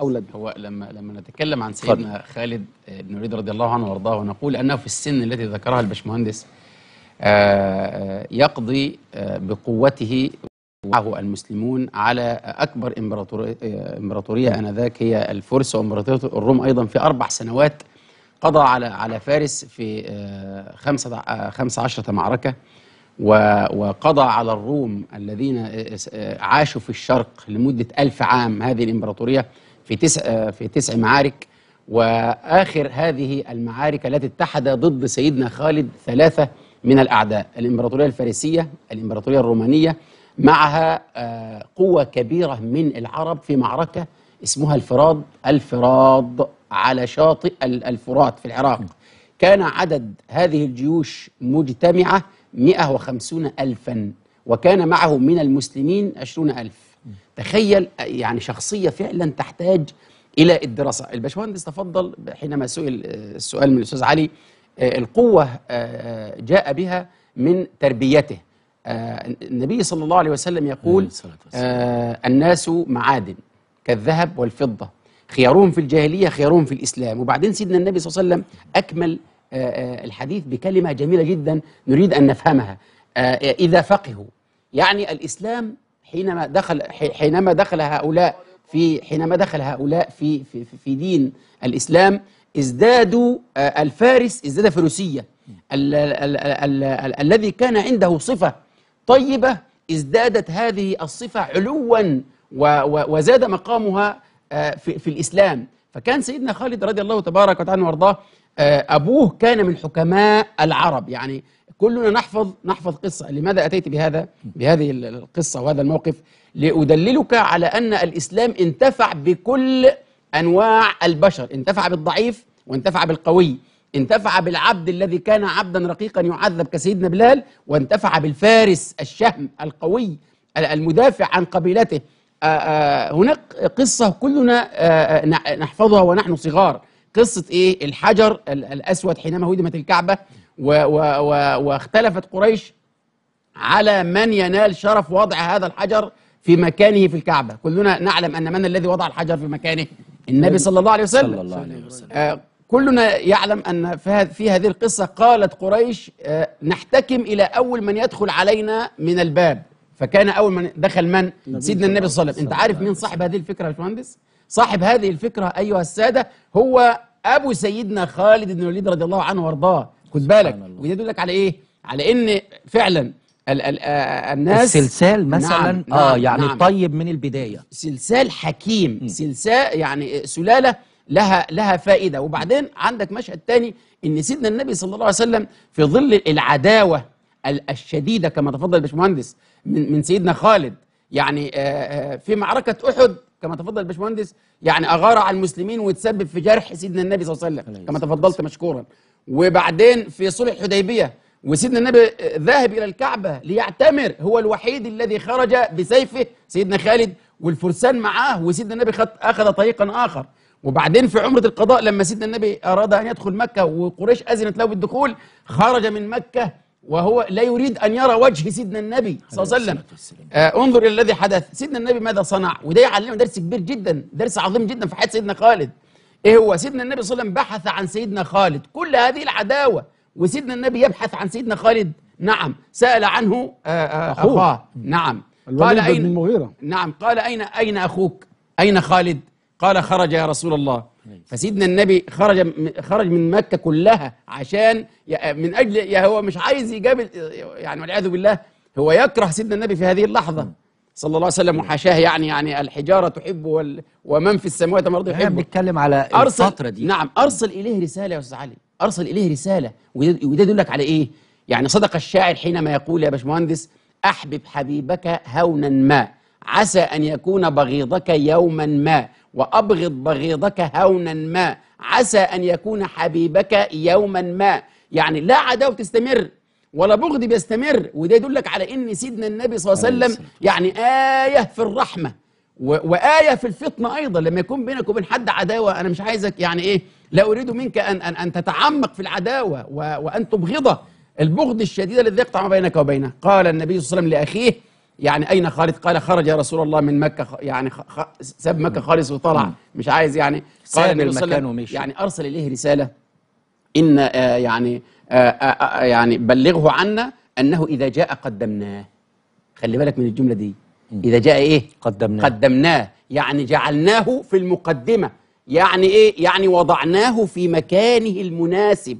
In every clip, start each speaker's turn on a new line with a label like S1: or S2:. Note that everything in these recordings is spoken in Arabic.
S1: أولادنا هو لما لما نتكلم عن سيدنا خالد بن الوليد رضي الله عنه وارضاه ونقول أنه في السن التي ذكرها البشمهندس آه، آه، يقضي آه، بقوته معه المسلمون على أكبر إمبراطورية, إمبراطورية أنذاك هي الفرس وإمبراطورية الروم أيضا في أربع سنوات قضى على على فارس في خمسة خمس عشرة معركة وقضى على الروم الذين عاشوا في الشرق لمدة ألف عام هذه الإمبراطورية في تسع في تسع معارك واخر هذه المعارك التي اتحد ضد سيدنا خالد ثلاثه من الاعداء الامبراطوريه الفارسيه الامبراطوريه الرومانيه معها آه، قوه كبيره من العرب في معركه اسمها الفراد الفراد على شاطئ الفرات في العراق كان عدد هذه الجيوش مجتمعه 150 ألفا وكان معه من المسلمين 20 ألف تخيل يعني شخصية فعلا تحتاج إلى الدراسة الباشمهندس تفضل حينما سئل آه، السؤال من الأستاذ علي آه، القوة آه، جاء بها من تربيته النبي صلى الله عليه وسلم يقول الناس معادن كالذهب والفضة خيارهم في الجاهلية خيارهم في الإسلام وبعدين سيدنا النبي صلى الله عليه وسلم أكمل الحديث بكلمة جميلة جدا نريد أن نفهمها إذا فقهوا يعني الإسلام حينما دخل حينما دخل هؤلاء في حينما دخل هؤلاء في في, في دين الإسلام ازدادوا آه، الفارس ازداد فروسية الذي كان عنده صفة طيبة ازدادت هذه الصفة علوا وزاد مقامها آه، في, في الإسلام فكان سيدنا خالد رضي الله تبارك وتعالى وارضاه آه، أبوه كان من حكماء العرب يعني كلنا نحفظ نحفظ قصة لماذا أتيت بهذا بهذه القصة وهذا الموقف لأدللك على أن الإسلام انتفع بكل أنواع البشر انتفع بالضعيف وانتفع بالقوي انتفع بالعبد الذي كان عبدا رقيقا يعذب كسيدنا بلال وانتفع بالفارس الشهم القوي المدافع عن قبيلته هناك قصة كلنا نحفظها ونحن صغار قصة إيه الحجر الأسود حينما هدمت الكعبة واختلفت قريش على من ينال شرف وضع هذا الحجر في مكانه في الكعبة كلنا نعلم أن من الذي وضع الحجر في مكانه النبي صلى الله عليه وسلم, صلى الله عليه وسلم. آه، كلنا يعلم أن في هذه القصة قالت قريش آه، نحتكم إلى أول من يدخل علينا من الباب فكان أول من دخل من؟ سيدنا النبي صلى الله عليه وسلم أنت عارف مين صاحب هذه الفكرة يا باشمهندس؟ صاحب هذه الفكرة أيها السادة هو أبو سيدنا خالد بن الوليد رضي الله عنه وارضاه خد بالك وده يدل لك على ايه على ان فعلا ال ال آه، الناس السلسال نعم، مثلا نعم اه يعني نعم طيب من البدايه سلسال حكيم م. سلسال يعني سلاله لها لها فائده وبعدين عندك مشهد تاني ان سيدنا النبي صلى الله عليه وسلم في ظل العداوه الشديده كما تفضل الباشمهندس من من سيدنا خالد يعني آه، آه، في معركه احد كما تفضل الباشمهندس يعني اغار على المسلمين وتسبب في جرح سيدنا النبي صلى الله عليه وسلم كما تفضلت مشكورا وبعدين في صلح الحديبية وسيدنا النبي ذاهب إلى الكعبة ليعتمر هو الوحيد الذي خرج بسيفه سيدنا خالد والفرسان معاه وسيدنا النبي أخذ طريقا آخر وبعدين في عمرة القضاء لما سيدنا النبي أراد أن يدخل مكة وقريش أذنت له بالدخول خرج من مكة وهو لا يريد أن يرى وجه سيدنا النبي صلى الله عليه وسلم آه انظر إلى الذي حدث سيدنا النبي ماذا صنع وده يعلمنا درس كبير جدا درس عظيم جدا في حياة سيدنا خالد ايه هو سيدنا النبي صلى الله عليه وسلم بحث عن سيدنا خالد كل هذه العداوه وسيدنا النبي يبحث عن سيدنا خالد نعم سال عنه آه، آه، اخوه نعم قال اين المغيرة. نعم قال اين اين اخوك اين خالد قال خرج يا رسول الله نعم. فسيدنا النبي خرج خرج من مكه كلها عشان من اجل يا هو مش عايز يقابل يعني والعياذ بالله هو يكره سيدنا النبي في هذه اللحظه نعم. صلى الله عليه وسلم وحاشاه يعني يعني الحجاره تحب وال... ومن في السماوات والارض يعني يحب احنا بنتكلم على أرسل... الفتره دي نعم ارسل اليه رساله يا استاذ علي ارسل اليه رساله وده, وده يدلك على ايه؟ يعني صدق الشاعر حينما يقول يا باشمهندس احبب حبيبك هونا ما عسى ان يكون بغيضك يوما ما وابغض بغيضك هونا ما عسى ان يكون حبيبك يوما ما يعني لا عداوه تستمر ولا بغض بيستمر وده يدلك على ان سيدنا النبي صلى الله عليه وسلم يعني ايه في الرحمه وايه في الفطنه ايضا لما يكون بينك وبين حد عداوه انا مش عايزك يعني ايه لا اريد منك ان ان, أن تتعمق في العداوه وان تبغضه البغض الشديد الذي يقطع ما بينك وبينه قال النبي صلى الله عليه وسلم لاخيه يعني اين خالد قال خرج يا رسول الله من مكه يعني خ... ساب مكه خالص وطلع مش عايز يعني قال النبي صلى الله عليه وسلم يعني ارسل اليه رساله ان آه يعني آه، آه، آه، يعني بلغه عنا أنه إذا جاء قدمناه خلي بالك من الجملة دي إذا جاء إيه؟ قدمناه قدمناه يعني جعلناه في المقدمة يعني إيه؟ يعني وضعناه في مكانه المناسب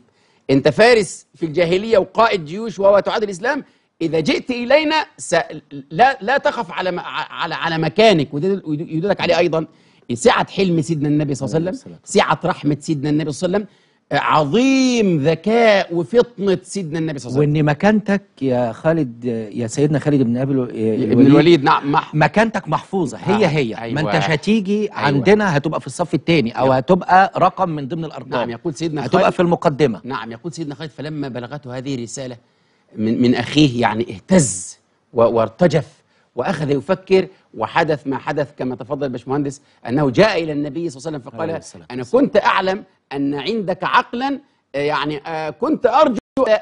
S1: أنت فارس في الجاهلية وقائد جيوش وهو تعاد الإسلام إذا جئت إلينا س... لا لا تخف على على على مكانك ويدلك عليه أيضا سعة حلم سيدنا النبي صلى الله عليه وسلم سعة رحمة سيدنا النبي صلى الله عليه وسلم عظيم ذكاء وفطنه سيدنا النبي صلى الله عليه وسلم وان مكانتك يا خالد يا سيدنا خالد بن ابي آه، الوليد, الوليد نعم مكانتك محفوظه هي آه هي أيوة ما انتش هتيجي أيوة عندنا هتبقى في الصف الثاني او هتبقى رقم من ضمن الارقام نعم يقول سيدنا خالد هتبقى في المقدمه نعم يقول سيدنا خالد فلما بلغته هذه رساله من من اخيه يعني اهتز وارتجف واخذ يفكر وحدث ما حدث كما تفضل الباشمهندس انه جاء الى النبي صلى الله عليه وسلم فقال انا كنت اعلم ان عندك عقلا آه، يعني آه، كنت ارجو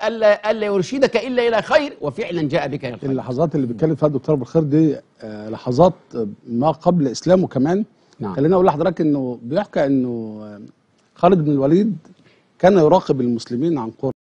S1: الا الا يرشدك الا الى خير وفعلا جاء بك الى الخير اللحظات اللي بيتكلم فيها الدكتور بالخير دي آه، لحظات ما قبل اسلامه كمان نعم. خليني اقول لحضرتك انه بيحكى انه خالد بن الوليد كان يراقب المسلمين عن قرب